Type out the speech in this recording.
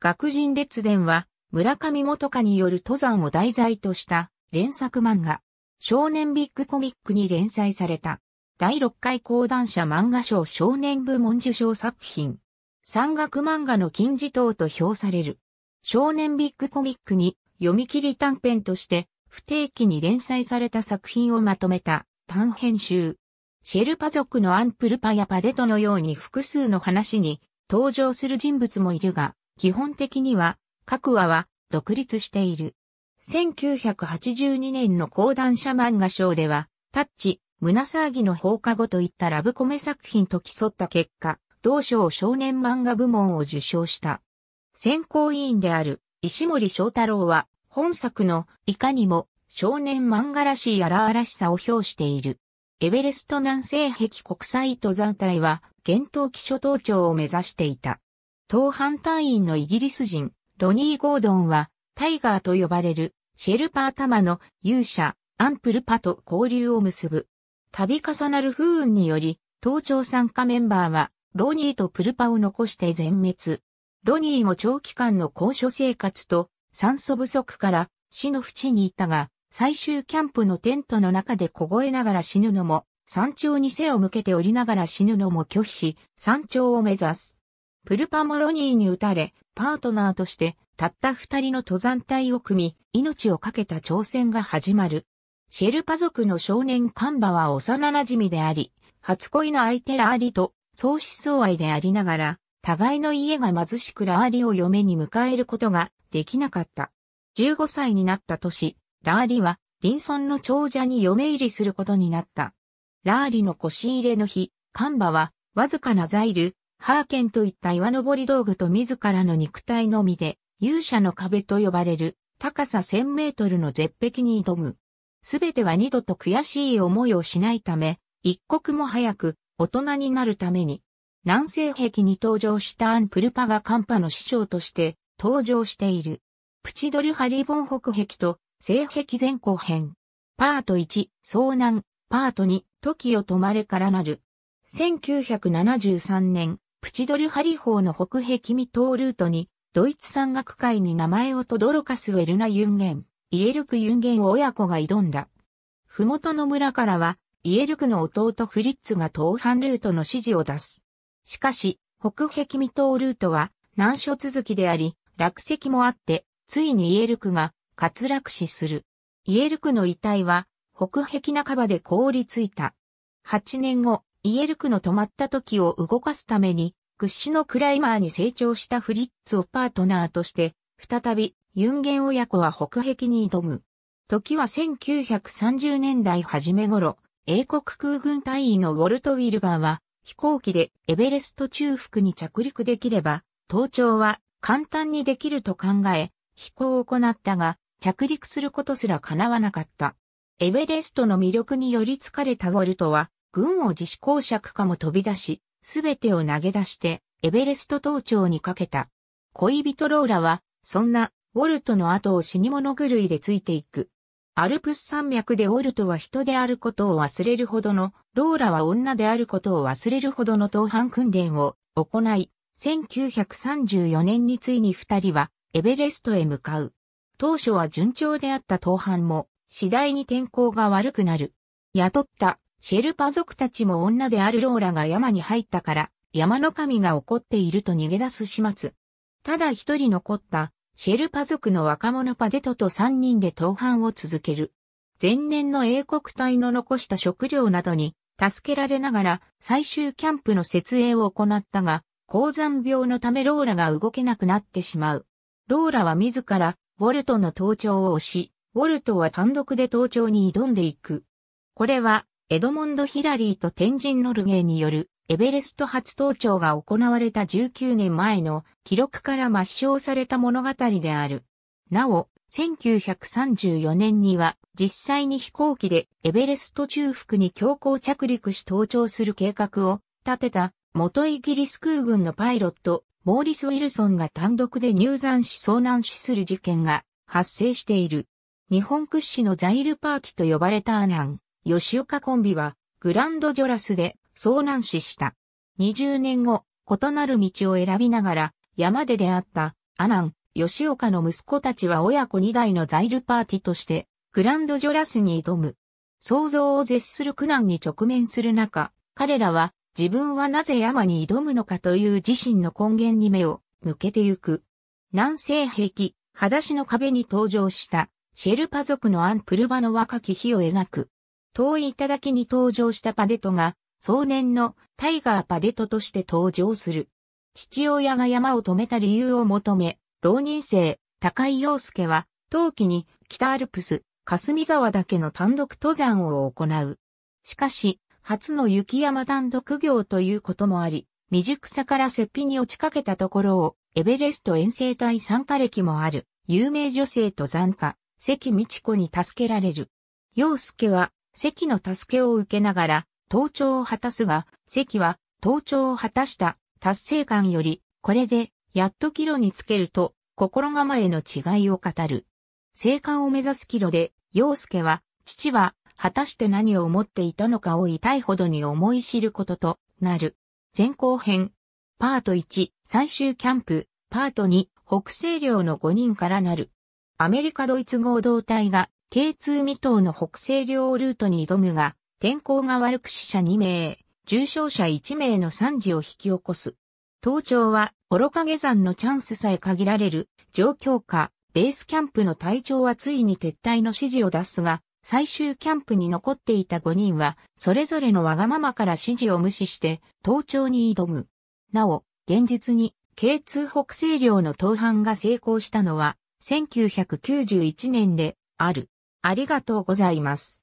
学人列伝は、村上元香による登山を題材とした連作漫画、少年ビッグコミックに連載された、第6回講談社漫画賞少年部門受賞作品、山岳漫画の金字塔と評される、少年ビッグコミックに読み切り短編として、不定期に連載された作品をまとめた短編集。シェルパ族のアンプルパやパデトのように複数の話に登場する人物もいるが、基本的には、各話は独立している。1982年の講談社漫画賞では、タッチ、胸騒ぎの放課後といったラブコメ作品と競った結果、同賞少年漫画部門を受賞した。選考委員である石森章太郎は、本作のいかにも少年漫画らしい荒々しさを表している。エベレスト南西壁国際登山隊は、厳冬期諸登頂を目指していた。当反対員のイギリス人、ロニー・ゴードンは、タイガーと呼ばれる、シェルパー玉の勇者、アンプルパと交流を結ぶ。度重なる不運により、盗聴参加メンバーは、ロニーとプルパを残して全滅。ロニーも長期間の高所生活と酸素不足から死の淵にいたが、最終キャンプのテントの中で凍えながら死ぬのも、山頂に背を向けて降りながら死ぬのも拒否し、山頂を目指す。プルパモロニーに撃たれ、パートナーとしてたった二人の登山隊を組み、命を懸けた挑戦が始まる。シェルパ族の少年カンバは幼馴染であり、初恋の相手ラーリと相思相愛でありながら、互いの家が貧しくラーリを嫁に迎えることができなかった。15歳になった年、ラーリは、リンソンの長者に嫁入りすることになった。ラーリの腰入れの日、カンバは、わずかなザイル、ハーケンといった岩登り道具と自らの肉体のみで、勇者の壁と呼ばれる高さ1000メートルの絶壁に挑む。すべては二度と悔しい思いをしないため、一刻も早く大人になるために、南西壁に登場したアンプルパがカンパの師匠として登場している。プチドルハリボン北壁と西壁前後編。パート1、遭難。パート2、時を止まれからなる。1973年、プチドルハリ法の北壁未踏ルートに、ドイツ山岳会に名前をとどろかすウェルナユンゲン、イエルクユンゲンを親子が挑んだ。ふもとの村からは、イエルクの弟フリッツが東半ルートの指示を出す。しかし、北壁未踏ルートは難所続きであり、落石もあって、ついにイエルクが滑落死する。イエルクの遺体は、北壁半ばで凍りついた。8年後、イエルクの止まった時を動かすために、屈指のクライマーに成長したフリッツをパートナーとして、再び、ユンゲン親子は北壁に挑む。時は1930年代初め頃、英国空軍隊員のウォルト・ウィルバーは、飛行機でエベレスト中腹に着陸できれば、登頂は簡単にできると考え、飛行を行ったが、着陸することすら叶わなかった。エベレストの魅力により疲れたウォルトは、軍を自主公爵化も飛び出し、すべてを投げ出して、エベレスト登頂にかけた。恋人ローラは、そんな、ウォルトの後を死に物狂いでついていく。アルプス山脈でウォルトは人であることを忘れるほどの、ローラは女であることを忘れるほどの登反訓練を行い、1934年についに二人はエベレストへ向かう。当初は順調であった登反も次第に天候が悪くなる。雇ったシェルパ族たちも女であるローラが山に入ったから、山の神が怒っていると逃げ出す始末。ただ一人残った、シェルパ族の若者パデトと三人で登犯を続ける。前年の英国隊の残した食料などに、助けられながら最終キャンプの設営を行ったが、高山病のためローラが動けなくなってしまう。ローラは自ら、ウォルトの登頂を押し、ウォルトは単独で登頂に挑んでいく。これは、エドモンド・ヒラリーと天神ノルゲーによるエベレスト初登頂が行われた19年前の記録から抹消された物語である。なお、1934年には実際に飛行機でエベレスト中腹に強行着陸し登頂する計画を立てた元イギリス空軍のパイロット、モーリス・ウィルソンが単独で入山し遭難死する事件が発生している。日本屈指のザイルパーキと呼ばれたアナン。吉岡コンビは、グランドジョラスで遭難死した。20年後、異なる道を選びながら、山で出会ったアナン、吉岡の息子たちは親子2代のザイルパーティとして、グランドジョラスに挑む。想像を絶する苦難に直面する中、彼らは自分はなぜ山に挑むのかという自身の根源に目を向けてゆく。南西壁、裸足の壁に登場したシェルパ族のアンプルバの若き日を描く。遠い頂に登場したパデトが、壮年のタイガーパデトとして登場する。父親が山を止めた理由を求め、浪人生、高井陽介は、冬季に北アルプス、霞沢岳の単独登山を行う。しかし、初の雪山単独業ということもあり、未熟さから雪庇に落ちかけたところを、エベレスト遠征隊参加歴もある、有名女性登山家、関道子に助けられる。陽介は、関の助けを受けながら、盗聴を果たすが、関は、盗聴を果たした達成感より、これで、やっとキ路につけると、心構えの違いを語る。生還を目指すキ路で、陽介は、父は、果たして何を思っていたのかを痛いほどに思い知ることとなる。前後編。パート1、最終キャンプ。パート2、北西領の5人からなる。アメリカドイツ合同体が K2 未踏の北西をルートに挑むが、天候が悪く死者2名、重傷者1名の惨事を引き起こす。登頂は、愚か下山のチャンスさえ限られる、状況下、ベースキャンプの隊長はついに撤退の指示を出すが、最終キャンプに残っていた5人は、それぞれのわがままから指示を無視して、登頂に挑む。なお、現実に、K2 北西領の登藩が成功したのは、1991年で、ある。ありがとうございます。